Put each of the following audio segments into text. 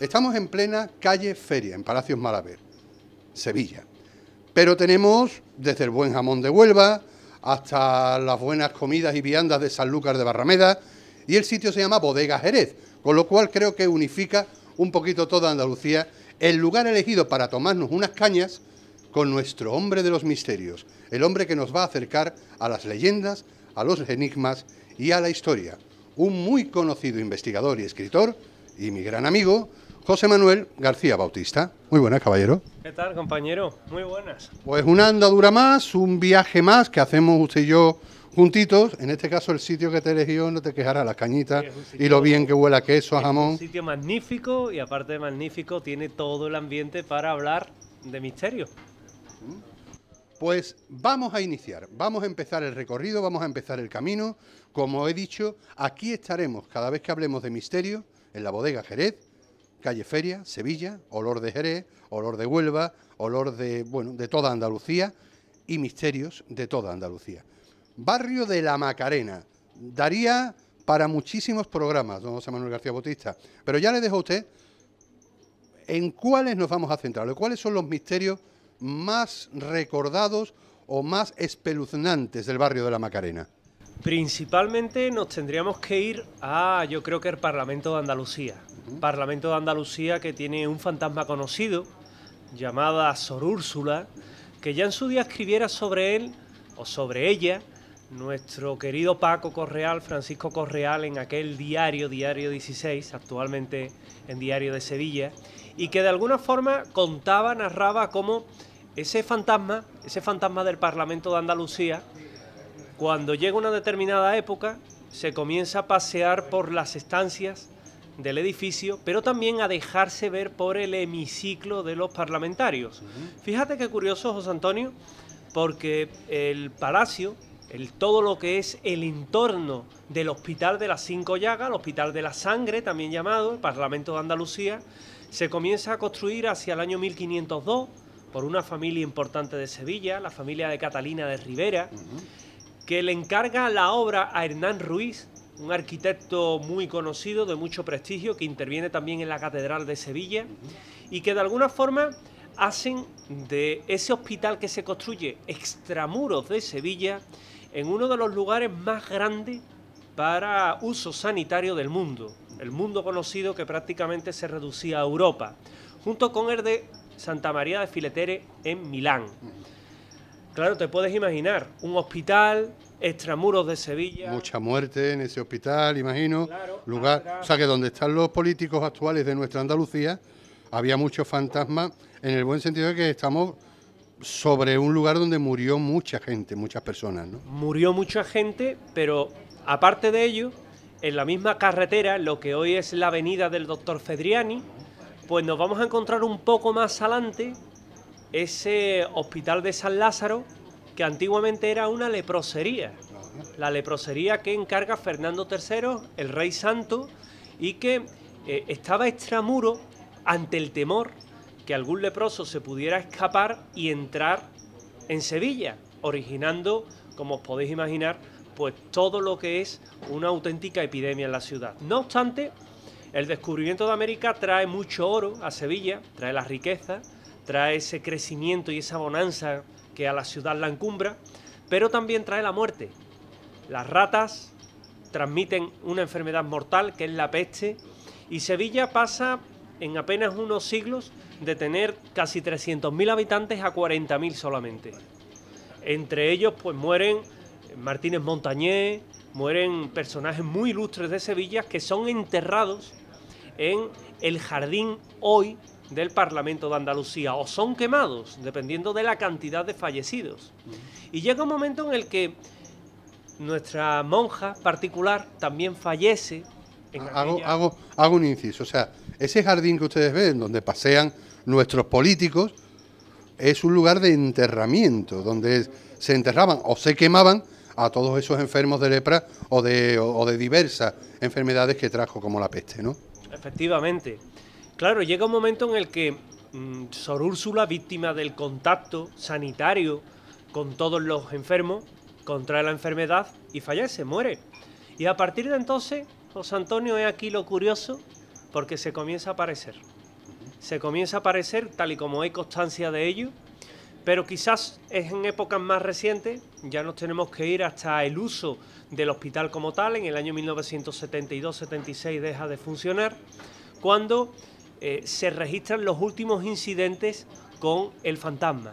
Estamos en plena calle Feria, en Palacios Malaver, Sevilla. Pero tenemos desde el buen jamón de Huelva hasta las buenas comidas y viandas de Sanlúcar de Barrameda. Y el sitio se llama Bodega Jerez, con lo cual creo que unifica un poquito toda Andalucía el lugar elegido para tomarnos unas cañas con nuestro hombre de los misterios, el hombre que nos va a acercar a las leyendas, a los enigmas y a la historia. Un muy conocido investigador y escritor y mi gran amigo, José Manuel García Bautista. Muy buenas, caballero. ¿Qué tal, compañero? Muy buenas. Pues una andadura más, un viaje más que hacemos usted y yo juntitos. En este caso, el sitio que te yo no te quejará, las cañitas y lo bien que huela queso, a jamón. un sitio magnífico y, aparte de magnífico, tiene todo el ambiente para hablar de misterio. Pues vamos a iniciar, vamos a empezar el recorrido, vamos a empezar el camino. Como he dicho, aquí estaremos cada vez que hablemos de misterio en la bodega Jerez calle Feria, Sevilla, olor de Jerez, olor de Huelva, olor de, bueno, de toda Andalucía y misterios de toda Andalucía. Barrio de la Macarena. Daría para muchísimos programas, don José Manuel García Bautista, pero ya le dejo a usted en cuáles nos vamos a centrar, cuáles son los misterios más recordados o más espeluznantes del barrio de la Macarena. Principalmente nos tendríamos que ir a, yo creo que el Parlamento de Andalucía. Parlamento de Andalucía que tiene un fantasma conocido llamada Sor Úrsula, que ya en su día escribiera sobre él o sobre ella nuestro querido Paco Correal, Francisco Correal, en aquel diario, Diario 16, actualmente en Diario de Sevilla, y que de alguna forma contaba, narraba cómo ese fantasma, ese fantasma del Parlamento de Andalucía, cuando llega una determinada época, se comienza a pasear por las estancias del edificio, pero también a dejarse ver por el hemiciclo de los parlamentarios. Fíjate qué curioso, José Antonio, porque el palacio, el, todo lo que es el entorno del Hospital de las Cinco Llagas, el Hospital de la Sangre, también llamado, el Parlamento de Andalucía, se comienza a construir hacia el año 1502 por una familia importante de Sevilla, la familia de Catalina de Rivera que le encarga la obra a Hernán Ruiz, un arquitecto muy conocido, de mucho prestigio, que interviene también en la Catedral de Sevilla y que de alguna forma hacen de ese hospital que se construye extramuros de Sevilla en uno de los lugares más grandes para uso sanitario del mundo, el mundo conocido que prácticamente se reducía a Europa, junto con el de Santa María de Filetere en Milán. Claro, te puedes imaginar, un hospital, extramuros de Sevilla. Mucha muerte en ese hospital, imagino. Ah, lugar, o sea que donde están los políticos actuales de nuestra Andalucía, había muchos fantasmas, en el buen sentido de que estamos sobre un lugar donde murió mucha gente, muchas personas, ¿no? Murió mucha gente, pero aparte de ello, en la misma carretera, lo que hoy es la avenida del doctor Fedriani, pues nos vamos a encontrar un poco más adelante ese hospital de San Lázaro que antiguamente era una leprosería. La leprosería que encarga Fernando III, el rey santo, y que eh, estaba extramuro ante el temor que algún leproso se pudiera escapar y entrar en Sevilla, originando, como os podéis imaginar, pues todo lo que es una auténtica epidemia en la ciudad. No obstante, el descubrimiento de América trae mucho oro a Sevilla, trae la riqueza, trae ese crecimiento y esa bonanza que a la ciudad la encumbra, pero también trae la muerte. Las ratas transmiten una enfermedad mortal que es la peste y Sevilla pasa en apenas unos siglos de tener casi 300.000 habitantes a 40.000 solamente. Entre ellos pues mueren Martínez Montañé, mueren personajes muy ilustres de Sevilla que son enterrados en el jardín hoy del Parlamento de Andalucía o son quemados, dependiendo de la cantidad de fallecidos. Y llega un momento en el que nuestra monja particular también fallece. En hago, hago, hago un inciso, o sea, ese jardín que ustedes ven, donde pasean nuestros políticos, es un lugar de enterramiento, donde se enterraban o se quemaban a todos esos enfermos de lepra o de, o de diversas enfermedades que trajo como la peste, ¿no? Efectivamente. Claro, llega un momento en el que mm, Sor Úrsula, víctima del contacto sanitario con todos los enfermos, contrae la enfermedad y fallece, muere. Y a partir de entonces, José Antonio es aquí lo curioso, porque se comienza a aparecer. Se comienza a aparecer tal y como hay constancia de ello, pero quizás es en épocas más recientes, ya nos tenemos que ir hasta el uso del hospital como tal, en el año 1972-76 deja de funcionar, cuando eh, se registran los últimos incidentes con el fantasma.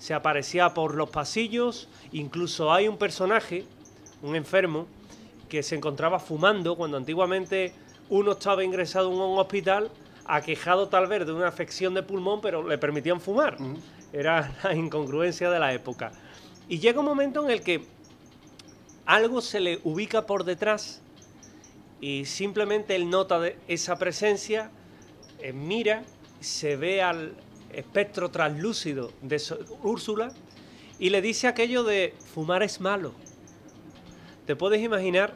Se aparecía por los pasillos, incluso hay un personaje, un enfermo, que se encontraba fumando cuando antiguamente uno estaba ingresado en un hospital aquejado tal vez de una afección de pulmón, pero le permitían fumar. Era la incongruencia de la época. Y llega un momento en el que algo se le ubica por detrás y simplemente él nota de esa presencia, mira, se ve al espectro translúcido de Úrsula y le dice aquello de fumar es malo. ¿Te puedes imaginar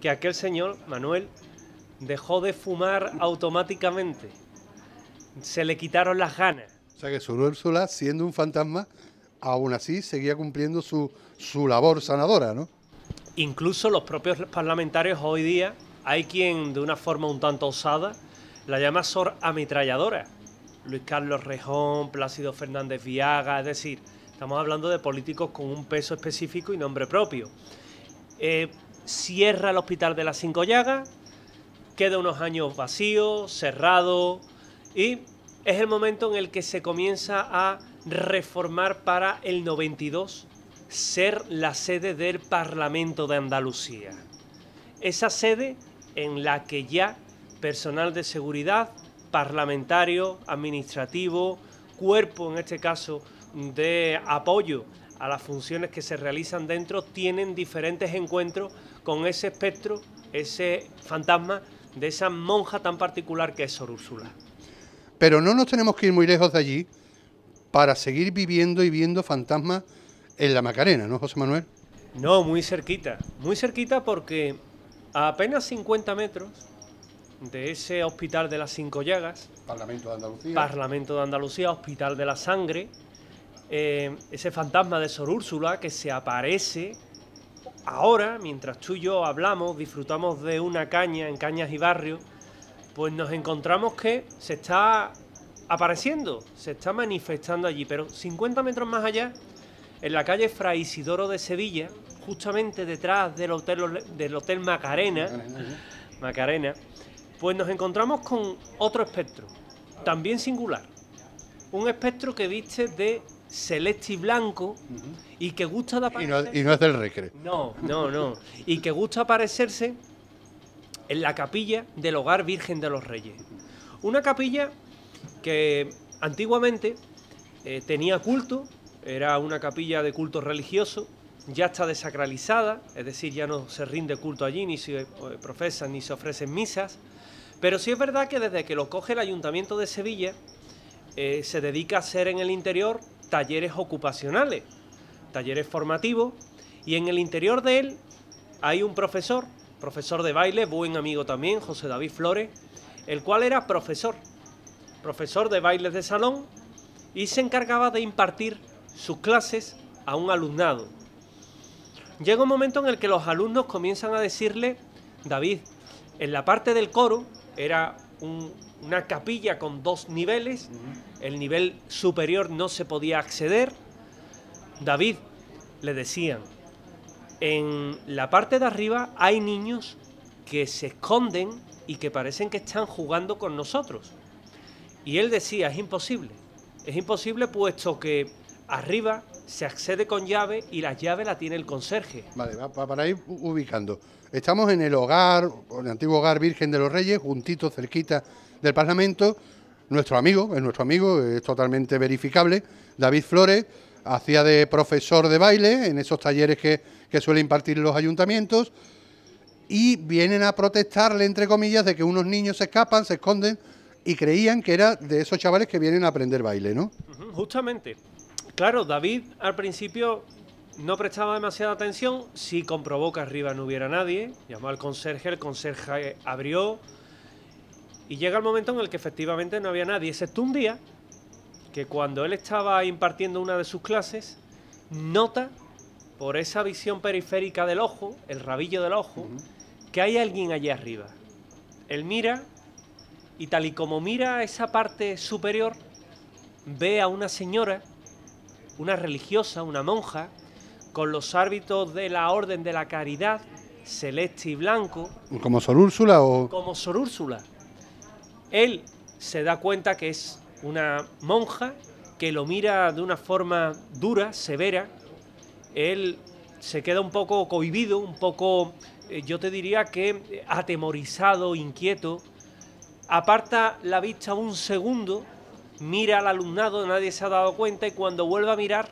que aquel señor, Manuel, dejó de fumar automáticamente? Se le quitaron las ganas. O sea que su Úrsula, siendo un fantasma, aún así seguía cumpliendo su, su labor sanadora, ¿no? Incluso los propios parlamentarios hoy día, hay quien de una forma un tanto osada la llama Sor Ametralladora. Luis Carlos Rejón, Plácido Fernández Viaga, es decir, estamos hablando de políticos con un peso específico y nombre propio. Eh, cierra el Hospital de las Cinco Llagas, queda unos años vacío, cerrado, y es el momento en el que se comienza a reformar para el 92 ser la sede del Parlamento de Andalucía. Esa sede en la que ya personal de seguridad, parlamentario, administrativo, cuerpo, en este caso, de apoyo a las funciones que se realizan dentro, tienen diferentes encuentros con ese espectro, ese fantasma de esa monja tan particular que es Sor Úrsula. Pero no nos tenemos que ir muy lejos de allí para seguir viviendo y viendo fantasmas en la Macarena, ¿no, José Manuel? No, muy cerquita, muy cerquita porque a apenas 50 metros de ese Hospital de las Cinco Llagas, Parlamento de Andalucía, Parlamento de Andalucía Hospital de la Sangre, eh, ese fantasma de Sor Úrsula que se aparece ahora, mientras tú y yo hablamos, disfrutamos de una caña en Cañas y Barrio, pues nos encontramos que se está apareciendo, se está manifestando allí, pero 50 metros más allá, en la calle Fray Isidoro de Sevilla, justamente detrás del Hotel, del hotel Macarena, Macarena, pues nos encontramos con otro espectro, también singular. Un espectro que viste de celeste y blanco y que gusta de Y no, es del No, no, no. y que gusta aparecerse en la capilla del Hogar Virgen de los Reyes. Una capilla que antiguamente eh, tenía culto, era una capilla de culto religioso, ya está desacralizada, es decir, ya no se rinde culto allí, ni se eh, profesan ni se ofrecen misas. Pero sí es verdad que desde que lo coge el Ayuntamiento de Sevilla, eh, se dedica a hacer en el interior talleres ocupacionales, talleres formativos, y en el interior de él hay un profesor, profesor de baile, buen amigo también, José David Flores, el cual era profesor, profesor de bailes de salón, y se encargaba de impartir sus clases a un alumnado. Llega un momento en el que los alumnos comienzan a decirle, David, en la parte del coro era una capilla con dos niveles, el nivel superior no se podía acceder. David le decían, en la parte de arriba hay niños que se esconden y que parecen que están jugando con nosotros. Y él decía, es imposible, es imposible puesto que arriba se accede con llave y la llave la tiene el conserje. Vale, para ir ubicando. Estamos en el hogar, en el antiguo hogar Virgen de los Reyes, juntito, cerquita del Parlamento. Nuestro amigo, es nuestro amigo, es totalmente verificable, David Flores, hacía de profesor de baile en esos talleres que, que suele impartir los ayuntamientos. Y vienen a protestarle, entre comillas, de que unos niños se escapan, se esconden y creían que era de esos chavales que vienen a aprender baile, ¿no? Justamente. Claro, David al principio no prestaba demasiada atención, si comprobó que arriba no hubiera nadie, llamó al conserje, el conserje abrió y llega el momento en el que efectivamente no había nadie, excepto un día que cuando él estaba impartiendo una de sus clases, nota por esa visión periférica del ojo, el rabillo del ojo, que hay alguien allí arriba. Él mira y tal y como mira esa parte superior, ve a una señora, una religiosa, una monja, con los árbitros de la Orden de la Caridad, celeste y blanco. ¿Como Sor Úrsula o...? Como Sor Úrsula. Él se da cuenta que es una monja que lo mira de una forma dura, severa. Él se queda un poco cohibido, un poco, eh, yo te diría que atemorizado, inquieto. Aparta la vista un segundo, mira al alumnado, nadie se ha dado cuenta y cuando vuelve a mirar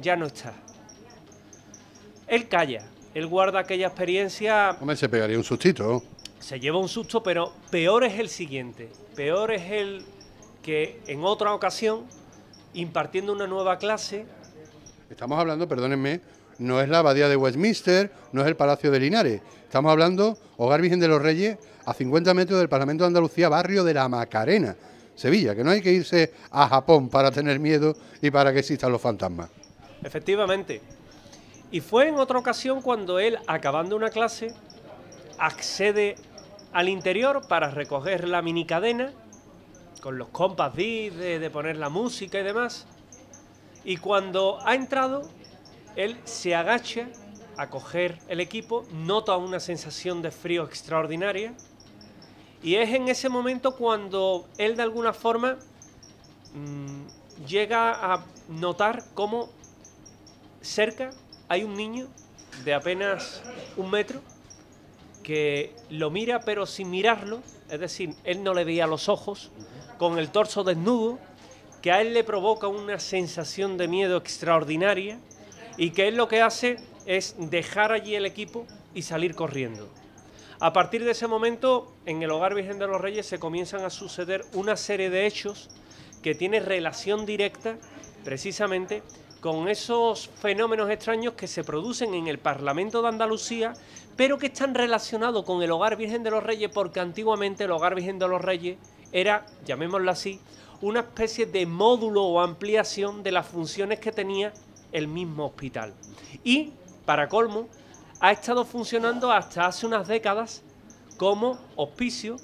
ya no está. Él calla, él guarda aquella experiencia. Hombre, se pegaría un sustito. Se lleva un susto, pero peor es el siguiente. Peor es el que en otra ocasión, impartiendo una nueva clase. Estamos hablando, perdónenme, no es la abadía de Westminster, no es el Palacio de Linares. Estamos hablando, Hogar Virgen de los Reyes, a 50 metros del Parlamento de Andalucía, barrio de la Macarena, Sevilla, que no hay que irse a Japón para tener miedo y para que existan los fantasmas. Efectivamente, y fue en otra ocasión cuando él, acabando una clase, accede al interior para recoger la mini cadena con los compas de, poner la música y demás. Y cuando ha entrado, él se agacha a coger el equipo, nota una sensación de frío extraordinaria. Y es en ese momento cuando él de alguna forma mm, llega a notar cómo cerca hay un niño de apenas un metro que lo mira pero sin mirarlo, es decir, él no le veía los ojos, con el torso desnudo, que a él le provoca una sensación de miedo extraordinaria y que él lo que hace es dejar allí el equipo y salir corriendo. A partir de ese momento, en el Hogar Virgen de los Reyes se comienzan a suceder una serie de hechos que tienen relación directa precisamente con esos fenómenos extraños que se producen en el Parlamento de Andalucía, pero que están relacionados con el Hogar Virgen de los Reyes, porque antiguamente el Hogar Virgen de los Reyes era, llamémoslo así, una especie de módulo o ampliación de las funciones que tenía el mismo hospital. Y, para colmo, ha estado funcionando hasta hace unas décadas como hospicio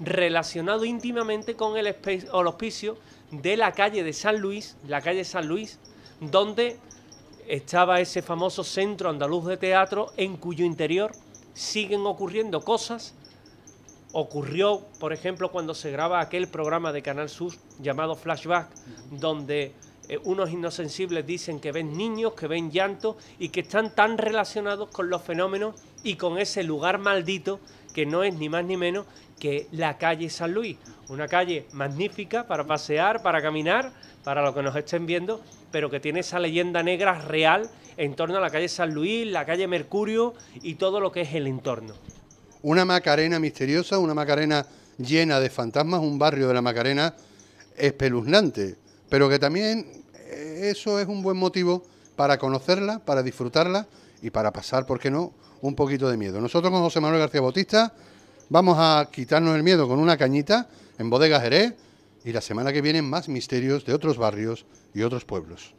relacionado íntimamente con el, hospicio de la calle de San Luis, la calle San Luis, donde estaba ese famoso centro andaluz de teatro en cuyo interior siguen ocurriendo cosas. Ocurrió, por ejemplo, cuando se graba aquel programa de Canal Sur llamado Flashback, donde eh, unos inosensibles dicen que ven niños, que ven llanto y que están tan relacionados con los fenómenos y con ese lugar maldito que no es ni más ni menos que la calle San Luis. Una calle magnífica para pasear, para caminar, para los que nos estén viendo pero que tiene esa leyenda negra real en torno a la calle San Luis, la calle Mercurio y todo lo que es el entorno. Una Macarena misteriosa, una Macarena llena de fantasmas, un barrio de la Macarena espeluznante, pero que también eh, eso es un buen motivo para conocerla, para disfrutarla y para pasar, ¿por qué no?, un poquito de miedo. Nosotros con José Manuel García Bautista vamos a quitarnos el miedo con una cañita en Bodegas Jerez y la semana que viene más misterios de otros barrios y otros pueblos.